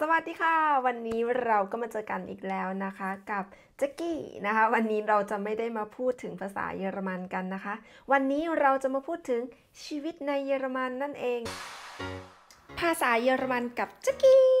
สวัสดีค่ะ วันนี้เราก็มาเจอกันอีกแล้วนะคะกับแจ็กกี้นะคะวันนี้เราจะไม่ได้มาพูดถึงภาษาเยอรมันกันนะคะ วันนี้เราจะมาพูดถึงชีวิตในเยอรมัน นั่นเอง ภาษาเยอรมันกับแจ็กกี้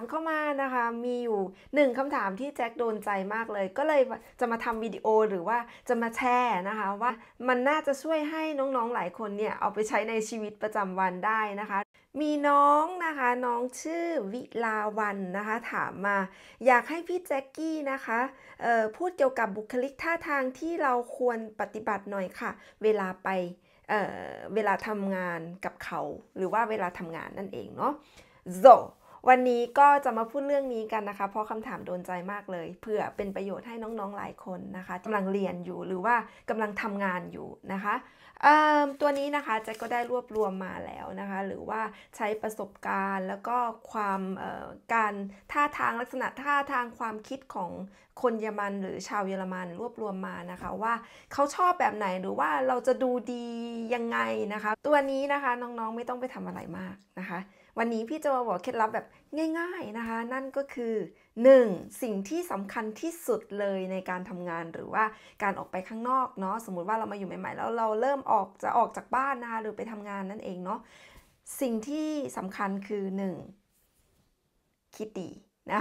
ามเข้ามานะคะมีอยู่หนึ่งคำถามที่แจ็คโดนใจมากเลยก็เลยจะมาทำวิดีโอหรือว่าจะมาแชร์นะคะว่ามันน่าจะช่วยให้น้องๆหลายคนเนี่ยเอาไปใช้ในชีวิตประจำวันได้นะคะ มีน้องนะคะน้องชื่อวิลาวันนะคะถามมาอยากให้พี่แจ็กกี้นะคะพูดเกี่ยวกับบุคลิกท่าทางที่เราควรปฏิบัติหน่อยค่ะ เวลาไปเเวลาทำงานกับเขา หรือว่าเวลาทำงานนั่นเองเนาะ so วันนี้ก็จะมาพูดเรื่องนี้กันนะคะเพราะคำถามโดนใจมากเลย เพื่อเป็นประโยชน์ให้น้องๆหลายคนนะคะกำลังเรียนอยู่หรือว่ากำลังทำงานอยู่นะคะตัวนี้นะคะแจ็คก็ได้รวบรวมมาแล้วนะคะ หรือว่าใช้ประสบการณ์ แล้วก็ความการท่าทางลักษณะท่าทางความคิดของคนเยอรมันหรือชาวเยอรมันรวบรวมมานะคะ ว่าเขาชอบแบบไหนหรือว่าเราจะดูดียังไงนะคะ ตัวนี้นะคะน้องๆไม่ต้องไปทำอะไรมากนะคะ วันนี้พี่จะมาบอกเคล็ดลับแบบง่ายๆ นะคะ นั่นก็คือ 1. สิ่งที่สำคัญที่สุดเลยในการทำงานหรือว่าการออกไปข้างนอกเนาะสมมติว่าเรามาอยู่ใหม่ๆ แล้วเราเริ่มออกจะออกจากบ้านนะคะหรือไปทำงานนั่นเองเนาะสิ่งที่สำคัญคือ 1. คิดดีนะ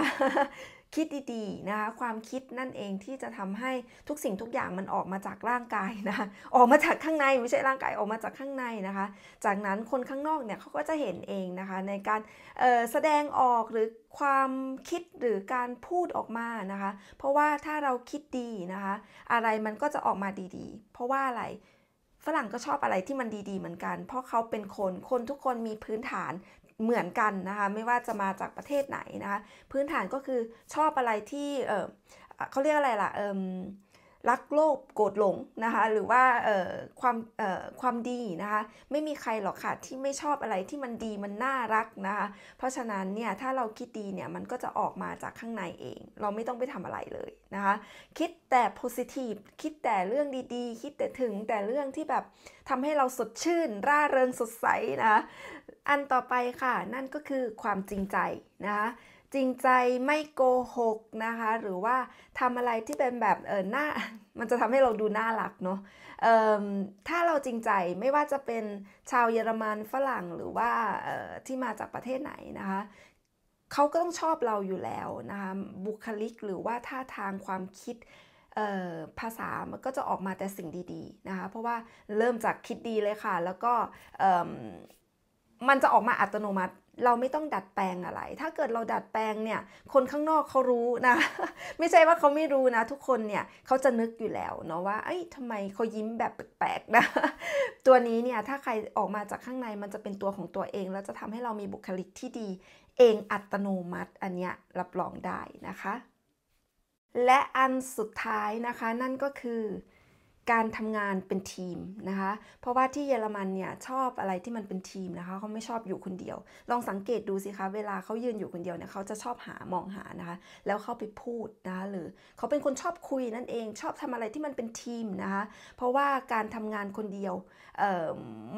คิดดีๆนะคะความคิดนั่นเองที่จะทำให้ทุกสิ่งทุกอย่างมันออกมาจากร่างกายนะคะออกมาจากข้างในไม่ใช่ร่างกายออกมาจากข้างในนะคะ จากนั้นคนข้างนอกเนี่ยเขาก็จะเห็นเองนะคะในการแสดงออกหรือความคิดหรือการพูดออกมานะคะเพราะว่าถ้าเราคิดดีนะคะอะไรมันก็จะออกมาดีๆ เพราะว่าอะไรฝรั่งก็ชอบอะไรที่มันดีๆเหมือนกัน เพราะเขาเป็นคนคนทุกคนมีพื้นฐานเหมือนกันนะคะ ไม่ว่าจะมาจากประเทศไหนนะคะ พื้นฐานก็คือชอบอะไรที่ เออเขาเรียกอะไรล่ะเออรักโลภโกรธหลงนะคะ หรือว่าความความดีนะคะ ไม่มีใครหรอกค่ะที่ไม่ชอบอะไรที่มันดีมันน่ารักนะคะ เพราะฉะนั้นเนี่ย ถ้าเราคิดดีเนี่ย มันก็จะออกมาจากข้างในเอง เราไม่ต้องไปทำอะไรเลยนะคะ คิดแต่ positive คิดแต่เรื่องดีๆ คิดแต่ถึงแต่เรื่องที่แบบ ทำให้เราสดชื่น ร่าเริงสดใสนะอันต่อไปค่ะ นั่นก็คือความจริงใจนะคะจริงใจไม่โกหกนะคะหรือว่าทำอะไรที่เป็นแบบเออหน้ามันจะทำให้เราดูน่ารักเนาะถ้าเราจริงใจไม่ว่าจะเป็นชาวเยอรมันฝรั่งหรือว่าที่มาจากประเทศไหนนะคะเขาก็ต้องชอบเราอยู่แล้วนะคะบุคลิกหรือว่าท่าทางความคิดภาษามันก็จะออกมาแต่สิ่งดีๆนะคะเพราะว่าเริ่มจากคิดดีเลยค่ะแล้วก็มันจะออกมาอัตโนมัติเราไม่ต้องดัดแปลงอะไร ถ้าเกิดเราดัดแปลงเนี่ย คนข้างนอกเขารู้นะ ไม่ใช่ว่าเขาไม่รู้นะ ทุกคนเนี่ยเขาจะนึกอยู่แล้วเนาะว่า เอ้ยทำไมเขายิ้มแบบแปลกๆนะ ตัวนี้เนี่ย ถ้าใครออกมาจากข้างในมันจะเป็นตัวของตัวเองแล้วจะทำให้เรามีบุคลิกที่ดี เองอัตโนมัติอันเนี้ยรับรองได้นะคะ และอันสุดท้ายนะคะนั่นก็คือการทำงานเป็นทีมนะคะ เพราะว่าที่เยอรมันเนี่ยชอบอะไรที่มันเป็นทีมนะคะเขาไม่ชอบอยู่คนเดียว ลองสังเกตดูสิคะเวลาเขายืนอยู่คนเดียวเนี่ยเขาจะชอบหามองหานะคะแล้วเข้าไปพูดนะคะหรือเขาเป็นคนชอบคุยนั่นเอง ชอบทำอะไรที่มันเป็นทีมนะคะเพราะว่าการทำงานคนเดียวเอ่อ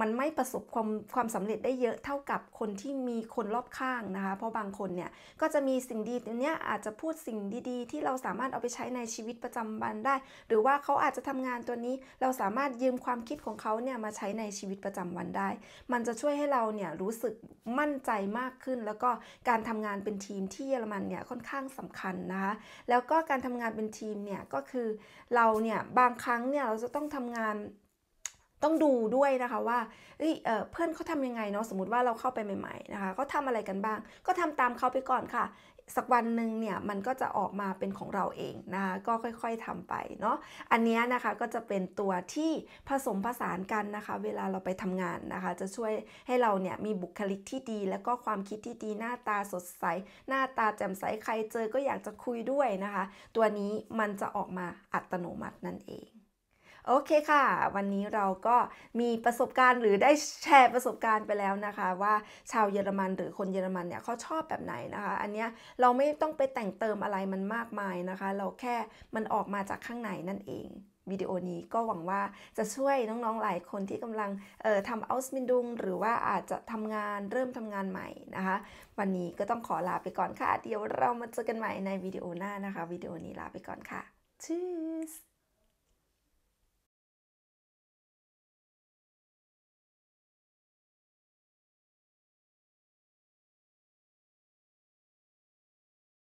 มันไม่ประสบความความสำเร็จได้เยอะเท่ากับคนที่มีคนรอบข้างนะคะเพราะบางคนเนี่ยก็จะมีสิ่งดีตรงนี้อาจจะพูดสิ่งดี ๆ ที่เราสามารถเอาไปใช้ในชีวิตประจำวันได้ หรือว่าเขาอาจจะทำงานตัวนี้เราสามารถยืมความคิดของเขาเนี่ยมาใช้ในชีวิตประจำวันได้ มันจะช่วยให้เราเนี่ยรู้สึกมั่นใจมากขึ้น แล้วก็การทำงานเป็นทีมที่เยอรมันเนี่ยค่อนข้างสำคัญนะคะ แล้วก็การทำงานเป็นทีมเนี่ยก็คือเราเนี่ยบางครั้งเนี่ยเราจะต้องทำงานต้องดูด้วยนะคะว่าเเพื่อนเขาทำยังไงเนาะสมมติว่าเราเข้าไปใหม่ ๆนะคะเขาทำอะไรกันบ้างก็ทำตามเขาไปก่อนค่ะ สักวันหนึ่งเนี่ยมันก็จะออกมาเป็นของเราเองนะคะก็ค่อยๆทำไปเนาะอันนี้นะคะก็จะเป็นตัวที่ผสมผสานกันนะคะ เวลาเราไปทำงานนะคะ จะช่วยให้เราเนี่ยมีบุคลิกที่ดี แล้วก็ความคิดที่ดีหน้าตาสดใสหน้าตาแจ่มใสใครเจอก็อยากจะคุยด้วยนะคะ ตัวนี้มันจะออกมาอัตโนมัตินั่นเองโอเคค่ะ วันนี้เราก็มีประสบการณ์ หรือได้แชร์ประสบการณ์ไปแล้วนะคะ ว่าชาวเยอรมันหรือคนเยอรมัน เนี่ยเขาชอบแบบไหนนะคะ อันเนี้ยเราไม่ต้องไปแต่งเติมอะไรมันมากมายนะคะ เราแค่มันออกมาจากข้างในนั่นเอง วิดีโอนี้ก็หวังว่าจะช่วยน้องๆหลายคนที่กำลังทำเอาสมินดุงหรือว่าอาจจะทำงานเริ่มทำงานใหม่นะคะ วันนี้ก็ต้องขอลาไปก่อนค่ะเดี๋ยวเรามาเจอกันใหม่ในวิดีโอหน้านะคะวิดีโอนี้ลาไปก่อนค่ะชื่อ